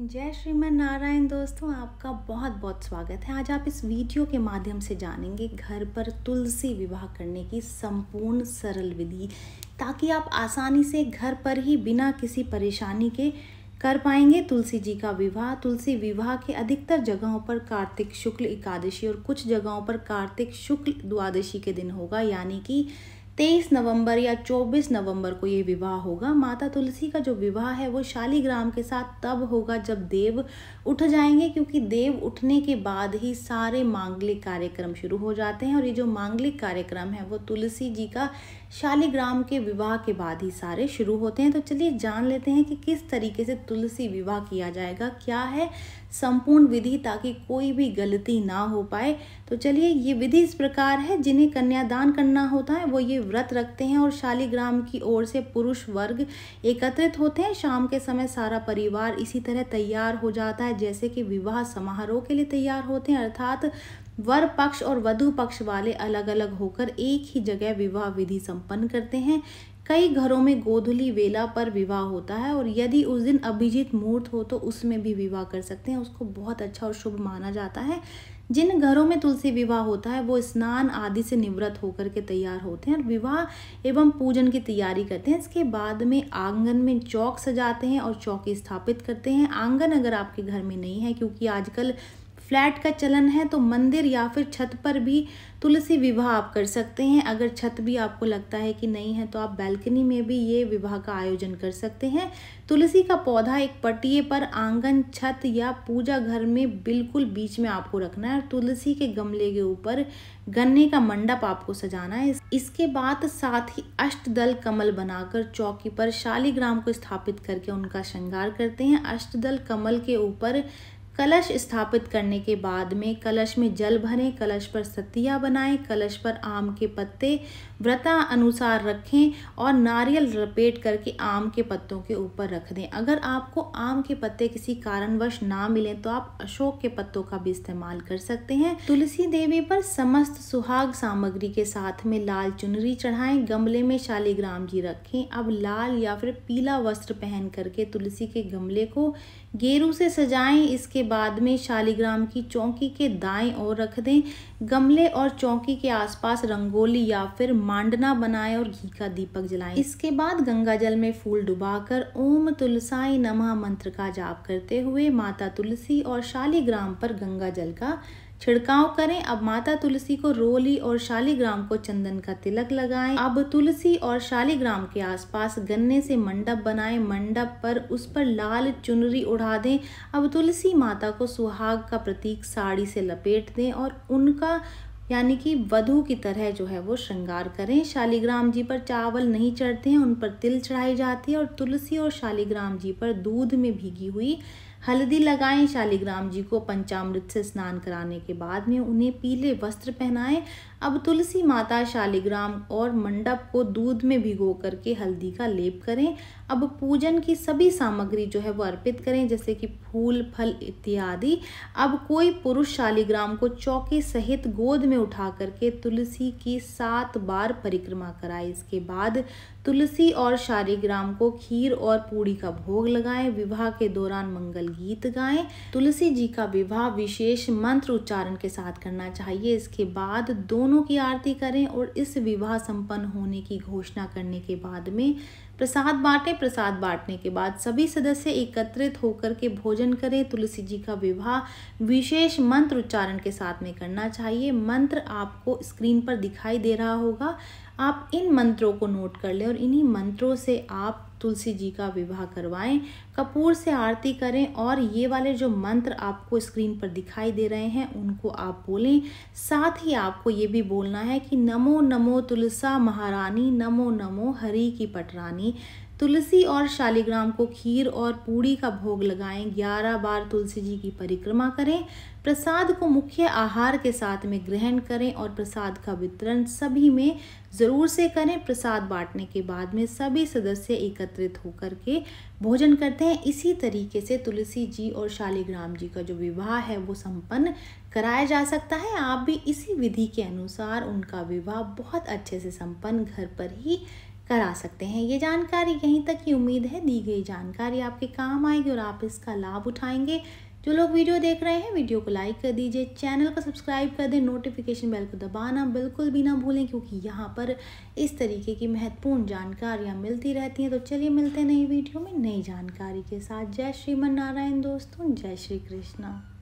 जय श्रीमन नारायण दोस्तों आपका बहुत बहुत स्वागत है आज आप इस वीडियो के माध्यम से जानेंगे घर पर तुलसी विवाह करने की संपूर्ण सरल विधि ताकि आप आसानी से घर पर ही बिना किसी परेशानी के कर पाएंगे तुलसी जी का विवाह तुलसी विवाह के अधिकतर जगहों पर कार्तिक शुक्ल एकादशी और कुछ जगहों पर कार्तिक शुक्ल द्वादशी के दिन होगा यानी कि तेईस नवंबर या चौबीस नवंबर को ये विवाह होगा माता तुलसी का जो विवाह है वो शालीग्राम के साथ तब होगा जब देव उठ जाएंगे क्योंकि देव उठने के बाद ही सारे मांगलिक कार्यक्रम शुरू हो जाते हैं और ये जो मांगलिक कार्यक्रम है वो तुलसी जी का शालिग्राम के विवाह के बाद ही सारे शुरू होते हैं तो चलिए जान लेते हैं कि किस तरीके से तुलसी विवाह किया जाएगा क्या है संपूर्ण विधि ताकि कोई भी गलती ना हो पाए तो चलिए ये विधि इस प्रकार है जिन्हें कन्यादान करना होता है वो ये व्रत रखते हैं और शालिग्राम की ओर से पुरुष वर्ग एकत्रित होते हैं शाम के समय सारा परिवार इसी तरह तैयार हो जाता है जैसे कि विवाह समारोह के लिए तैयार होते हैं अर्थात वर पक्ष और वधु पक्ष वाले अलग अलग होकर एक ही जगह विवाह विधि संपन्न करते हैं कई घरों में गोधुली वेला पर विवाह होता है और यदि उस दिन अभिजीत मुहूर्त हो तो उसमें भी विवाह कर सकते हैं उसको बहुत अच्छा और शुभ माना जाता है जिन घरों में तुलसी विवाह होता है वो स्नान आदि से निवृत्त होकर के तैयार होते हैं और विवाह एवं पूजन की तैयारी करते हैं इसके बाद में आंगन में चौक सजाते हैं और चौकी स्थापित करते हैं आंगन अगर आपके घर में नहीं है क्योंकि आजकल फ्लैट का चलन है तो मंदिर या फिर छत पर भी तुलसी विवाह आप कर सकते हैं अगर छत भी आपको लगता है कि नहीं है तो आप बैल्कनी में भी ये विवाह का आयोजन कर सकते हैं तुलसी का पौधा एक पटिए पर आंगन छत या पूजा घर में बिल्कुल बीच में आपको रखना है और तुलसी के गमले के ऊपर गन्ने का मंडप आपको सजाना है इसके बाद साथ ही अष्टदल कमल बनाकर चौकी पर शालीग्राम को स्थापित करके उनका श्रृंगार करते हैं अष्टदल कमल के ऊपर कलश स्थापित करने के बाद में कलश में जल भरें कलश पर सतिया बनाएं कलश पर आम के पत्ते व्रता अनुसार रखें और नारियल लपेट करके आम के पत्तों के ऊपर रख दें अगर आपको आम के पत्ते किसी कारणवश ना मिले तो आप अशोक के पत्तों का भी इस्तेमाल कर सकते हैं तुलसी देवी पर समस्त सुहाग सामग्री के साथ में लाल चुनरी चढ़ाएं गमले में शालीग्राम जी रखें अब लाल या फिर पीला वस्त्र पहन करके तुलसी के गमले को गेरू से सजाएं इसके बाद में शालीग्राम की चौकी के दाएं ओर रख दें गमले और चौकी के आसपास रंगोली या फिर मांडना बनाएं और घी का दीपक जलाएं इसके बाद गंगा जल में फूल डुबाकर ओम तुलसाई नमः मंत्र का जाप करते हुए माता तुलसी और शालीग्राम पर गंगा जल का छिड़काव करें अब माता तुलसी को रोली और शालीग्राम को चंदन का तिलक लगाएं अब तुलसी और शालीग्राम के आसपास गन्ने से मंडप बनाएं मंडप पर उस पर लाल चुनरी उड़ा दें अब तुलसी माता को सुहाग का प्रतीक साड़ी से लपेट दें और उनका यानी कि वधु की तरह जो है वो श्रृंगार करें शालीग्राम जी पर चावल नहीं चढ़ते हैं उन पर तिल चढ़ाई जाती है और तुलसी और शालीग्राम जी पर दूध में भीगी हुई हल्दी लगाएं शालिग्राम जी को पंचामृत से स्नान कराने के बाद में उन्हें पीले वस्त्र पहनाएं अब तुलसी माता शालिग्राम और मंडप को दूध में भिगो करके हल्दी का लेप करें अब पूजन की सभी सामग्री जो है वो अर्पित करें जैसे कि फूल फल इत्यादि अब कोई पुरुष शालिग्राम को चौकी सहित गोद में उठा करके तुलसी की सात बार परिक्रमा कराए इसके बाद तुलसी और शालिग्राम को खीर और पूड़ी का भोग लगाएं विवाह के दौरान मंगल गीत गाएं तुलसी जी का विवाह विशेष मंत्र उच्चारण के साथ करना चाहिए इसके बाद दोनों की आरती करें और इस विवाह संपन्न होने की घोषणा करने के बाद में प्रसाद बांटे प्रसाद बांटने के बाद सभी सदस्य एकत्रित होकर के भोजन करें तुलसी जी का विवाह विशेष मंत्र उच्चारण के साथ में करना चाहिए मंत्र आपको स्क्रीन पर दिखाई दे रहा होगा आप इन मंत्रों को नोट कर लें और इन्हीं मंत्रों से आप तुलसी जी का विवाह करवाएं कपूर से आरती करें और ये वाले जो मंत्र आपको स्क्रीन पर दिखाई दे रहे हैं उनको आप बोलें साथ ही आपको ये भी बोलना है कि नमो नमो तुलसा महारानी नमो नमो हरि की पटरानी तुलसी और शालिग्राम को खीर और पूड़ी का भोग लगाएं ग्यारह बार तुलसी जी की परिक्रमा करें प्रसाद को मुख्य आहार के साथ में ग्रहण करें और प्रसाद का वितरण सभी में ज़रूर से करें प्रसाद बांटने के बाद में सभी सदस्य एकत्रित होकर के भोजन करते हैं इसी तरीके से तुलसी जी और शालिग्राम जी का जो विवाह है वो संपन्न कराया जा सकता है आप भी इसी विधि के अनुसार उनका विवाह बहुत अच्छे से संपन्न घर पर ही करा सकते हैं ये जानकारी यहीं तक की उम्मीद है दी गई जानकारी आपके काम आएगी और आप इसका लाभ उठाएंगे जो लोग वीडियो देख रहे हैं वीडियो को लाइक कर दीजिए चैनल को सब्सक्राइब कर दें नोटिफिकेशन बेल को दबाना बिल्कुल भी ना भूलें क्योंकि यहाँ पर इस तरीके की महत्वपूर्ण जानकारियाँ मिलती रहती हैं तो चलिए मिलते हैं नई वीडियो में नई जानकारी के साथ जय श्रीमन नारायण दोस्तों जय श्री कृष्णा